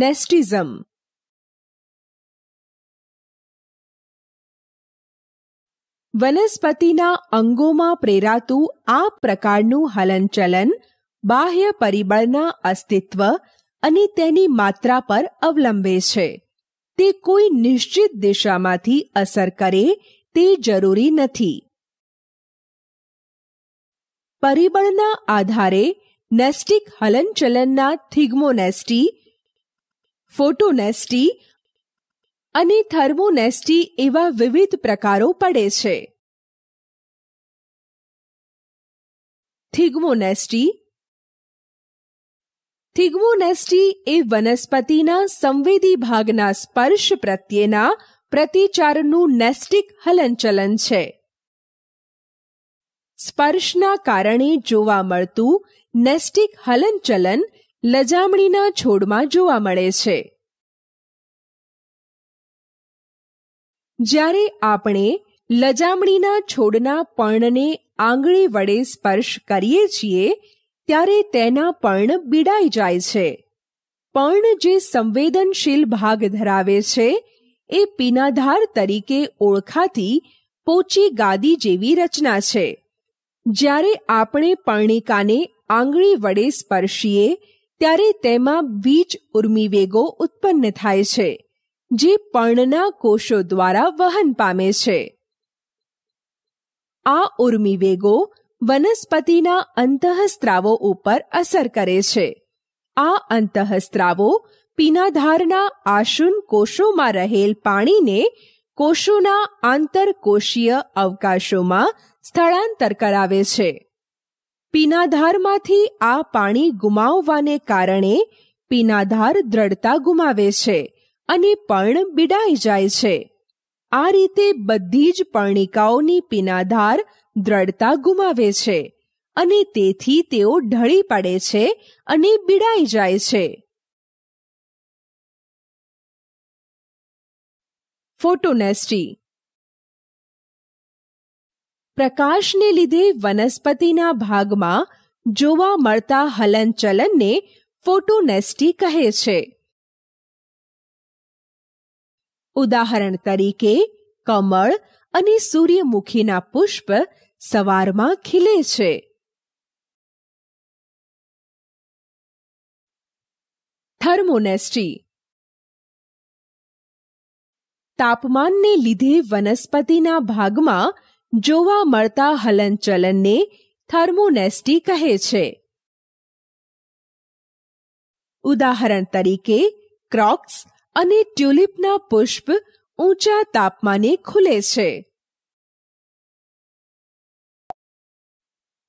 નેસ્ટિઝમ વનસ્પતિના અંગોમાં પ્રેરાતું આ પ્રકારનું હલનચલન બાહ્ય પરિબળના અસ્તિત્વ અને તેની માત્રા પર અવલંબે છે તે કોઈ નિશ્ચિત દિશામાંથી અસર કરે તે જરૂરી નથી પરિબળના આધારે નેસ્ટિક હલનચલનના થિગ્મોનેસ્ટી ફોટોનેસ્ટી અને થર્મોનેસ્ટી એવા વિવિધ પ્રકારો પડે છે થિગ્મોનેસ્ટી થિગ્મોનેસ્ટી એ વનસ્પતિના સંવેદી ભાગના સ્પર્શ પ્રત્યેના પ્રતિચારનું નેસ્ટિક હલનચલન છે સ્પર્શના કારણે જોવા મળતું નેસ્ટિક હલનચલન લજામણીના છોડમાં જોવા મળે છે જ્યારે આપણે લજામણીના છોડના પર્ણને આંગળી વડે સ્પર્શ કરીએ છીએ ત્યારે તેના પર્ણ બીડાઈ જાય છે પર્ણ જે સંવેદનશીલ ભાગ ધરાવે છે એ પીનાધાર તરીકે ઓળખાતી પોચી ગાદી જેવી રચના છે જ્યારે આપણે પર્ણિકાને આંગળી વડે સ્પર્શીએ ત્યારે તેમાં બીજ ઉર્મિવેગો ઉત્પન્ન થાય છે જે પર્ણના કોષો દ્વારા વહન પામે છે આ ઉર્મિવેગો વનસ્પતિના અંતઃસ્ત્રાવો ઉપર અસર કરે છે આ અંતઃસ્ત્રાવો પીનાધારના આશુન કોષોમાં રહેલ પાણીને કોષોના આંતરકોષીય અવકાશોમાં સ્થળાંતર કરાવે છે પીનાધારમાંથી આ પાણી ગુમાવવાને કારણે પીનાધાર દ્રઢતા ગુમાવે છે અને પર્ણ બિડાઈ જાય છે આ રીતે બધી જ પર્ણિકાઓની પીનાધાર દ્રઢતા ગુમાવે છે અને તેથી તેઓ ઢળી પડે છે અને બીડાઈ જાય છે ફોટોનેસ્ટી પ્રકાશને લીધે વનસ્પતિના ભાગમાં જોવા મળતા હલનચલનને ફોટોનેસ્ટી કહે છે ઉદાહરણ તરીકે કમળ અને સૂર્યમુખીના પુષ્પ સવારમાં ખીલે છે થર્મોનેસ્ટી તાપમાનને લીધે વનસ્પતિના ભાગમાં જોવા મળતા હલનચલનને થર્મોનેસ્ટી કહે છે ઉદાહરણ તરીકે ક્રોક્સ અને ટ્યુલિપના પુષ્પ ઊંચા તાપમાને ખુલે છે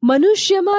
મનુષ્યમાં